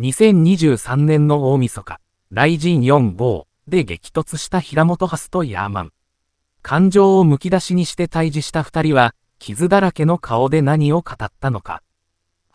2023年の大晦日、雷神4号で激突した平本ハスとヤーマン。感情をむき出しにして退治した二人は、傷だらけの顔で何を語ったのか。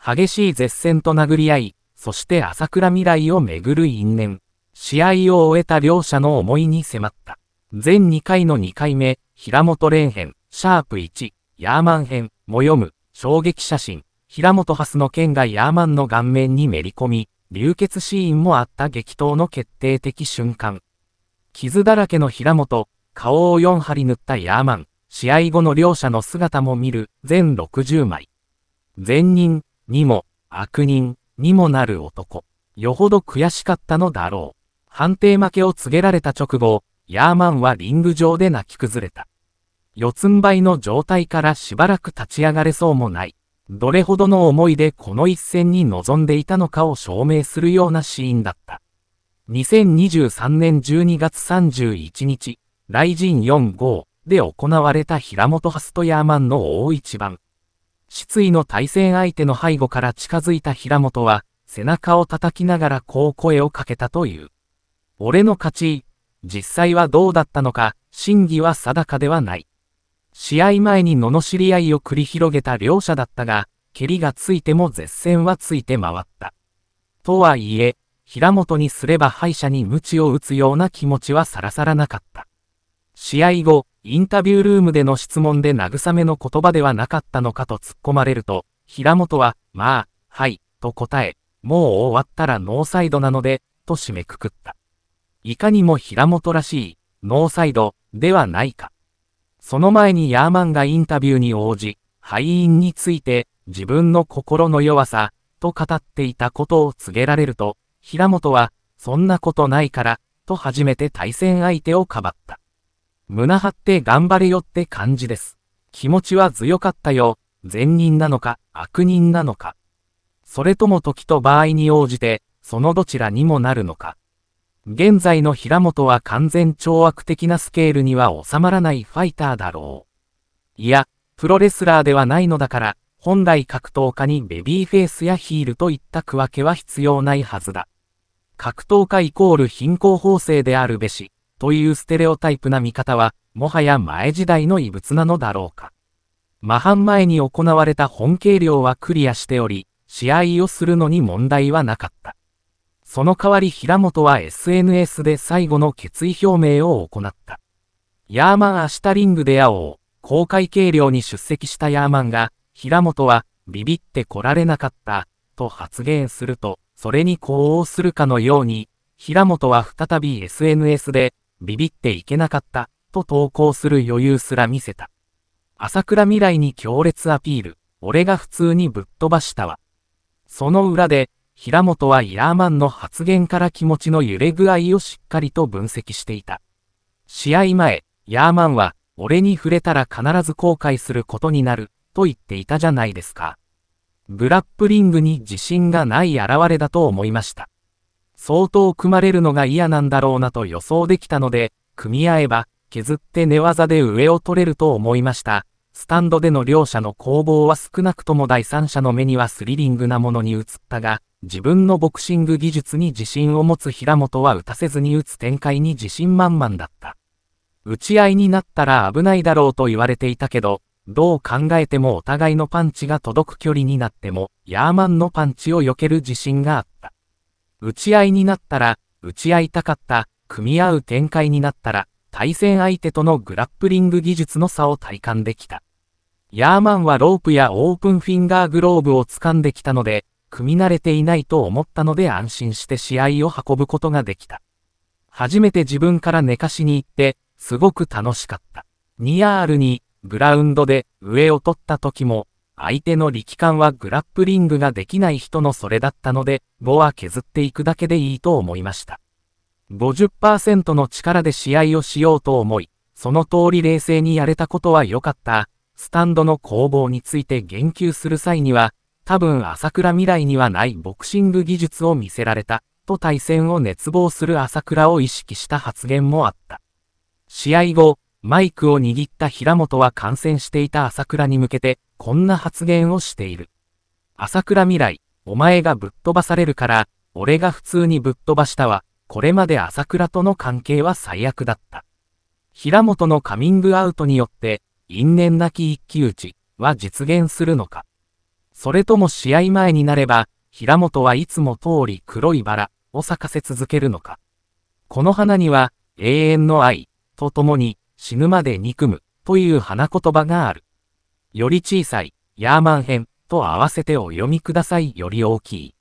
激しい絶戦と殴り合い、そして朝倉未来をめぐる因縁。試合を終えた両者の思いに迫った。全2回の2回目、平本蓮編、シャープ1、ヤーマン編、も読む、衝撃写真、平本ハスの剣がヤーマンの顔面にめり込み、流血シーンもあった激闘の決定的瞬間。傷だらけの平本、顔を4針塗ったヤーマン、試合後の両者の姿も見る全60枚。善人にも悪人にもなる男。よほど悔しかったのだろう。判定負けを告げられた直後、ヤーマンはリング上で泣き崩れた。四つん這いの状態からしばらく立ち上がれそうもない。どれほどの思いでこの一戦に臨んでいたのかを証明するようなシーンだった。2023年12月31日、雷神4号で行われた平本ハストヤーマンの大一番。失意の対戦相手の背後から近づいた平本は、背中を叩きながらこう声をかけたという。俺の勝ち、実際はどうだったのか、真偽は定かではない。試合前に罵り合いを繰り広げた両者だったが、蹴りがついても絶戦はついて回った。とはいえ、平本にすれば敗者に鞭を打つような気持ちはさらさらなかった。試合後、インタビュールームでの質問で慰めの言葉ではなかったのかと突っ込まれると、平本は、まあ、はい、と答え、もう終わったらノーサイドなので、と締めくくった。いかにも平本らしい、ノーサイド、ではないか。その前にヤーマンがインタビューに応じ、敗因について自分の心の弱さと語っていたことを告げられると、平本は、そんなことないから、と初めて対戦相手をかばった。胸張って頑張れよって感じです。気持ちは強かったよ。善人なのか、悪人なのか。それとも時と場合に応じて、そのどちらにもなるのか。現在の平本は完全超悪的なスケールには収まらないファイターだろう。いや、プロレスラーではないのだから、本来格闘家にベビーフェイスやヒールといった区分けは必要ないはずだ。格闘家イコール貧困法制であるべし、というステレオタイプな見方は、もはや前時代の異物なのだろうか。マハン前に行われた本計量はクリアしており、試合をするのに問題はなかった。その代わり平本は SNS で最後の決意表明を行った。ヤーマン明日リングで会おう、公開計量に出席したヤーマンが、平本は、ビビって来られなかった、と発言すると、それに呼応するかのように、平本は再び SNS で、ビビっていけなかった、と投稿する余裕すら見せた。朝倉未来に強烈アピール、俺が普通にぶっ飛ばしたわ。その裏で、平本はイヤーマンの発言から気持ちの揺れ具合をしっかりと分析していた。試合前、ヤーマンは、俺に触れたら必ず後悔することになる、と言っていたじゃないですか。ブラップリングに自信がない現れだと思いました。相当組まれるのが嫌なんだろうなと予想できたので、組み合えば、削って寝技で上を取れると思いました。スタンドでの両者の攻防は少なくとも第三者の目にはスリリングなものに映ったが、自分のボクシング技術に自信を持つ平本は打たせずに打つ展開に自信満々だった。打ち合いになったら危ないだろうと言われていたけど、どう考えてもお互いのパンチが届く距離になっても、ヤーマンのパンチを避ける自信があった。打ち合いになったら、打ち合いたかった、組み合う展開になったら、対戦相手とのグラップリング技術の差を体感できた。ヤーマンはロープやオープンフィンガーグローブを掴んできたので、組み慣れていないと思ったので安心して試合を運ぶことができた。初めて自分から寝かしに行って、すごく楽しかった。ニアールに、グラウンドで上を取った時も、相手の力感はグラップリングができない人のそれだったので、ボは削っていくだけでいいと思いました。50%の力で試合をしようと思い、その通り冷静にやれたことは良かった。スタンドの攻防について言及する際には、多分朝倉未来にはないボクシング技術を見せられた、と対戦を熱望する朝倉を意識した発言もあった。試合後、マイクを握った平本は感染していた朝倉に向けて、こんな発言をしている。朝倉未来、お前がぶっ飛ばされるから、俺が普通にぶっ飛ばしたわ、これまで朝倉との関係は最悪だった。平本のカミングアウトによって、因縁なき一騎打ちは実現するのか。それとも試合前になれば、平本はいつも通り黒いバラを咲かせ続けるのか。この花には永遠の愛と共に死ぬまで憎むという花言葉がある。より小さいヤーマン編と合わせてお読みくださいより大きい。